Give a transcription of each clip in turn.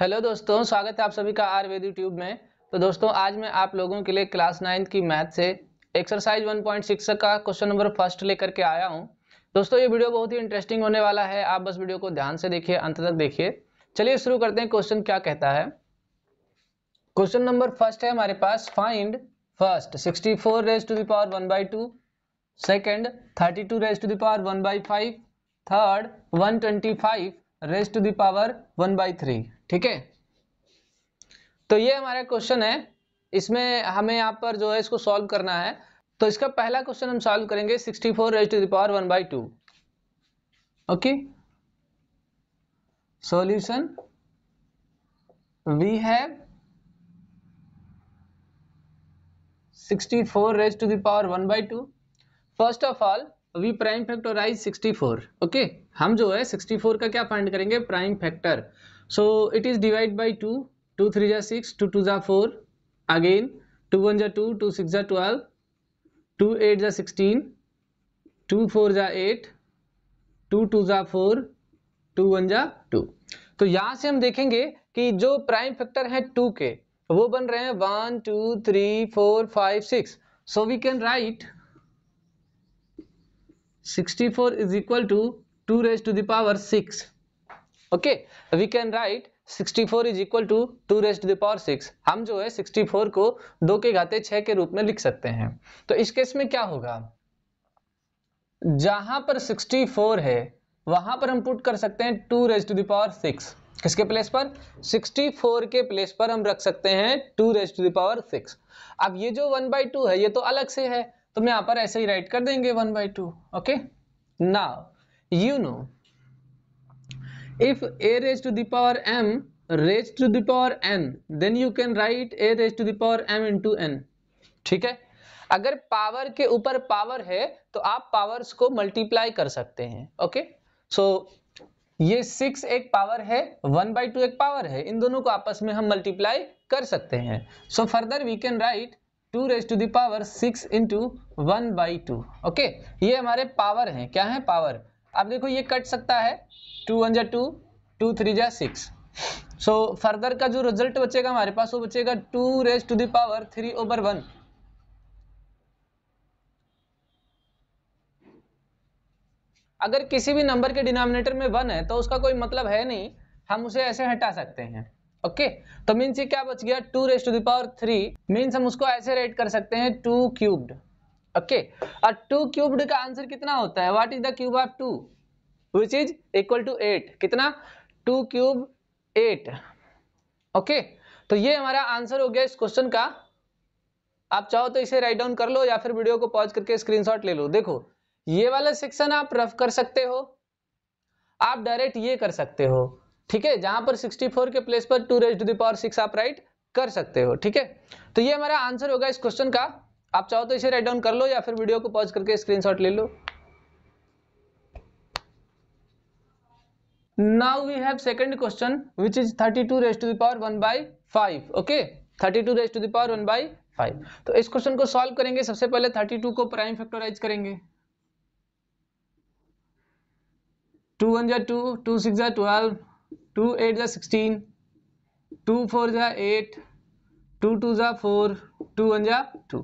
Hello दोस्तों स्वागत है आप सभी का आयुर्वेद यूट्यूब में तो दोस्तों आज मैं आप लोगों के लिए क्लास नाइन्थ की मैथ से एक्सरसाइज 1.6 का क्वेश्चन नंबर फर्स्ट लेकर के आया हूँ दोस्तों ये वीडियो बहुत ही इंटरेस्टिंग होने वाला है आप बस वीडियो को ध्यान से देखिए अंत तक देखिए चलिए शुरू करते हैं क्वेश्चन क्या कहता है क्वेश्चन नंबर फर्स्ट है हमारे पास find first sixty four raise to the power one by two second thirty two raise to the power one by five third one twenty five raise to the power one by three ठीक है तो ये हमारा question है इसमें हमें यहाँ पर जो है इसको सॉल्व करना है तो इसका पहला क्वेश्चन हम सॉल्व करेंगे 64 four raise to the power one by two okay solution we have 64 four raise to the power one by two first of all अभी प्राइम फैक्टोराइज 64 ओके okay? हम जो है 64 का क्या फाइंड करेंगे prime factor so it is divide by two two three जा six two two जा four again two one जा टू टू सिक्स जा ट्वेल्व टू एट जा सिक्सटीन टू फोर जा एट टू टू जा फोर टू वन जा two तो यहाँ से हम देखेंगे कि जो प्राइम फैक्टर है टू के वो बन रहे हैं one two three four five six so we can write 64 is equal to 2 raised to the power 6 okay we can write 64 is equal to two raise to the power six हम जो है 64 को दो के घाते छ के रूप में लिख सकते हैं तो इस केस में क्या होगा जहां पर 64 है वहां पर हम पुट कर सकते हैं two raise to the power six किसके प्लेस पर 64 के प्लेस पर हम रख सकते हैं two raise to the power six अब ये जो वन बाई टू है ये तो अलग से है तो मैं यहां पर ऐसे ही राइट कर देंगे वन बाई टू ओके ना you know if A raise to the power M raise to the power N then you can write A raise to the power M into N ठीक है अगर पावर के ऊपर पावर है तो आप पावर्स को मल्टीप्लाई कर सकते हैं ओके सो so, ये सिक्स एक पावर है वन बाई टू एक पावर है इन दोनों को आपस में हम मल्टीप्लाई कर सकते हैं so further we can write two raise to the power six into one by two okay ये हमारे पावर हैं क्या है पावर अब देखो ये कट सकता है टू वन जा टू टू थ्री जा सिक्स सो फर्दर का जो रिजल्ट बचेगा हमारे पास वो बचेगा two raise to the power three over one अगर किसी भी नंबर के डिनोमिनेटर में वन है तो उसका कोई मतलब है नहीं हम उसे ऐसे हटा सकते हैं ओके तो मीन्स ये क्या बच गया two raise to the power three means हम उसको ऐसे रेट कर सकते हैं टू क्यूब्ड ओके और टू क्यूब्ड का आंसर कितना होता है what is the cube of two which is equal to eight कितना टू क्यूब एट ओके तो ये हमारा आंसर हो गया इस क्वेश्चन का आप चाहो तो इसे राइट डाउन कर लो या फिर वीडियो को पॉज करके स्क्रीनशॉट ले लो देखो ये वाला सेक्शन आप रफ कर सकते हो आप डायरेक्ट ये कर सकते हो ठीक है जहां पर 64 के प्लेस पर two raise to the power six आप राइट कर सकते हो ठीक है तो ये हमारा आंसर होगा इस क्वेश्चन का आप चाहो तो इसे राइट डाउन कर लो या फिर वीडियो को पॉज करके स्क्रीन ले लो now we have second question which is 32 raised to the power one by five okay 32 raised to the power one by five तो इस क्वेश्चन को सॉल्व करेंगे सबसे पहले 32 को प्राइम फैक्टोराइज करेंगे टू वन जै टू टू सिक्स जै ट्वेल्व टू एट ज़ा सिक्सटीन टू फोर ज़ा एट टू टू ज़ा फोर टू वन ज़ा टू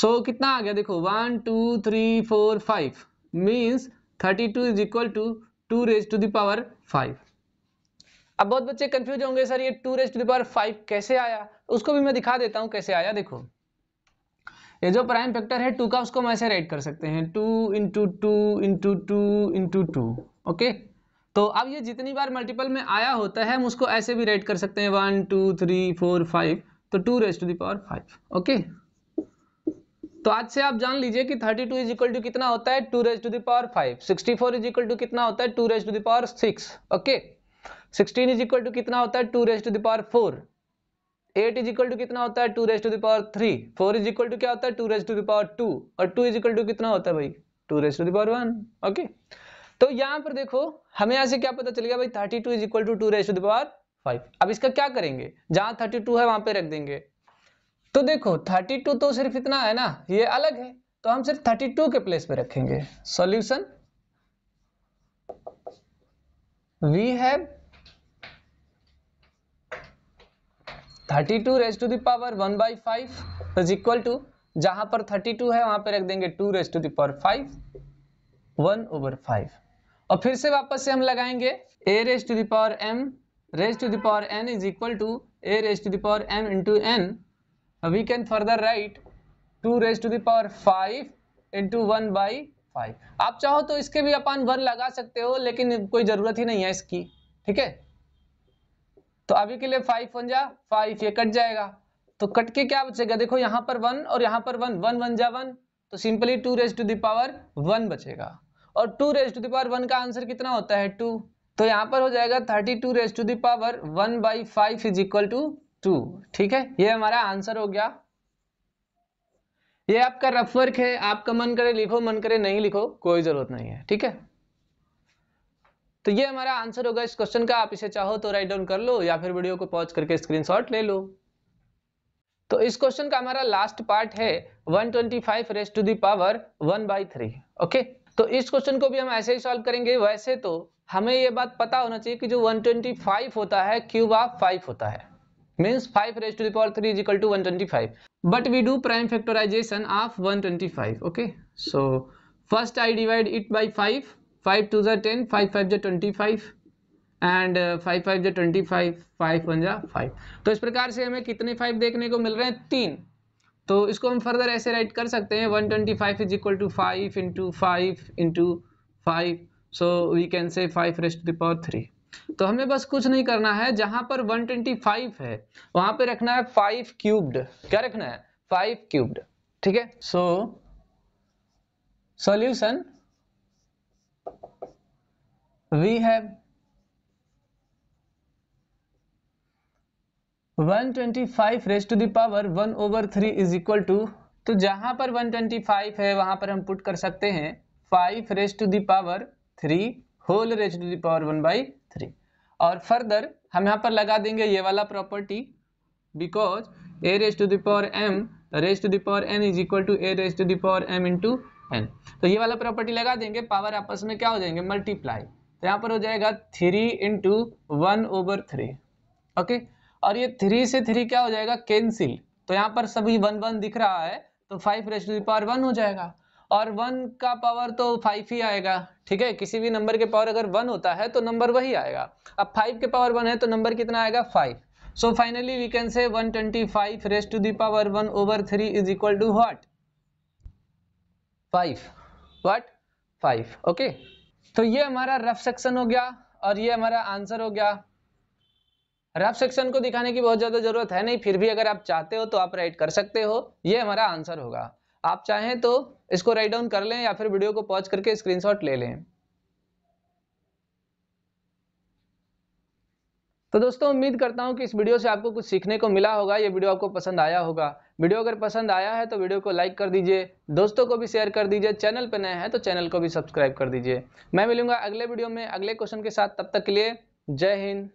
सो कितना आ गया देखो one two three four five means thirty two is equal to two raise to the power five अब बहुत बच्चे कंफ्यूज होंगे सर ये two raise to the power five कैसे आया उसको भी मैं दिखा देता हूँ कैसे आया देखो ये जो प्राइम फैक्टर है टू का उसको हम ऐसे राइट कर सकते हैं two into two into two into two okay तो अब ये जितनी बार मल्टीपल में आया होता है हम उसको ऐसे भी राइट कर सकते हैं one two three four five तो two raise to the power five okay तो आज से आप जान लीजिए कि 32 टू इज इक्वल टू कितना होता है two raise to the power five sixty four is equal to कितना होता है two raise to the power six okay sixteen is equal to कितना होता है two raise to the power four eight is equal to कितना होता है two raise to the power three four is equal to क्या होता है two raise to the power two और टू इज इक्वल टू कितना होता है भाई two raise to the power one okay तो यहां पर देखो हमें यहां से क्या पता चल गया भाई thirty two is equal to two ratio power five अब इसका क्या करेंगे जहां थर्टी टू है वहां पे रख देंगे तो देखो थर्टी टू तो सिर्फ इतना है ना ये अलग है तो हम सिर्फ थर्टी टू के प्लेस पे रखेंगे solution we have two raise to the power one by five is equal to जहां पर थर्टी टू है वहां पर रख देंगे two raise to the power five one over five और फिर से वापस से हम लगाएंगे a raise to the power m raise to the power n is equal to a raise to the power m into n we can further write two raise to the power five into one by five आप चाहो तो इसके भी अपन one लगा सकते हो लेकिन कोई ज़रूरत ही नहीं है इसकी ठीक है तो अभी के लिए फाइव वन जा फाइव ये कट जाएगा तो कट के क्या बचेगा देखो यहां पर वन और यहां पर वन वन वन जा वन तो simply two raise to the power one बचेगा और two raise to the power one का आंसर कितना होता है टू तो यहाँ पर हो जाएगा thirty two raise to the power one by five is equal to two ठीक है ये हमारा आंसर हो गया ये आपका रफ वर्क है आपका मन करे लिखो मन करे नहीं लिखो कोई जरूरत नहीं है ठीक है तो ये हमारा आंसर होगा इस क्वेश्चन का आप इसे चाहो तो राइट डाउन कर लो या फिर वीडियो को पॉज करके स्क्रीनशॉट ले लो तो इस क्वेश्चन का हमारा लास्ट पार्ट है 125 twenty five raise to the power one by three okay तो इस क्वेश्चन को भी हम ऐसे ही सॉल्व करेंगे वैसे तो हमें ये बात पता होना चाहिए कि जो 125 होता है क्यूब ऑफ फाइव होता है means 5 raised to the power 3 is equal to 125 but we do prime factorization of 125 okay so first i divide it five 5 5 2 is five 5 5 is and five five जै ट्वेंटी फाइव फाइव वन जै five तो इस प्रकार से हमें कितने five देखने को मिल रहे हैं तीन तो इसको हम फर्दर ऐसे राइट कर सकते हैं one twenty five is equal to five into five into five so we can say five raised the power three तो हमें बस कुछ नहीं करना है जहां पर 125 है वहां पे रखना है 5 क्यूब्ड क्या रखना है 5 क्यूब्ड ठीक है so solution we have one twenty five raise to the power one over three is equal to तो जहां पर वन ट्वेंटी फाइव है वहां पर हम पुट कर सकते हैं five raise to the power three whole raise to the power one by three और फर्दर हम यहाँ पर लगा देंगे ये वाला property because a raise to the power m raise to the power n is equal to a raise to the power M into n तो ये वाला प्रॉपर्टी लगा देंगे पावर आपस में क्या हो जाएंगे मल्टीप्लाई तो यहाँ पर हो जाएगा three into one over three okay okay? और ये थ्री से थ्री क्या हो जाएगा कैंसिल तो यहाँ पर सभी वन वन दिख रहा है तो five raised to power one हो जाएगा और वन का पावर तो फाइव ही आएगा ठीक है किसी भी नंबर के पावर अगर वन होता है तो नंबर वही आएगा अब फाइव के पावर वन है तो नंबर कितना आएगा five so finally we can say one twenty five raised to the power one over three is equal to what five what five okay तो ये हमारा रफ सेक्शन हो गया और ये हमारा आंसर हो गया रफ सेक्शन को दिखाने की बहुत ज़्यादा ज़रूरत है नहीं फिर भी अगर आप चाहते हो तो आप राइट कर सकते हो ये हमारा आंसर होगा आप चाहें तो इसको राइट डाउन कर लें या फिर वीडियो को पॉज करके स्क्रीनशॉट ले लें तो दोस्तों उम्मीद करता हूं कि इस वीडियो से आपको कुछ सीखने को मिला होगा ये वीडियो आपको पसंद आया होगा वीडियो अगर पसंद आया है तो वीडियो को लाइक कर दीजिए दोस्तों को भी शेयर कर दीजिए चैनल पर नए हैं तो चैनल को भी सब्सक्राइब कर दीजिए मैं मिलूंगा अगले वीडियो में अगले क्वेश्चन के साथ तब तक के लिए जय हिंद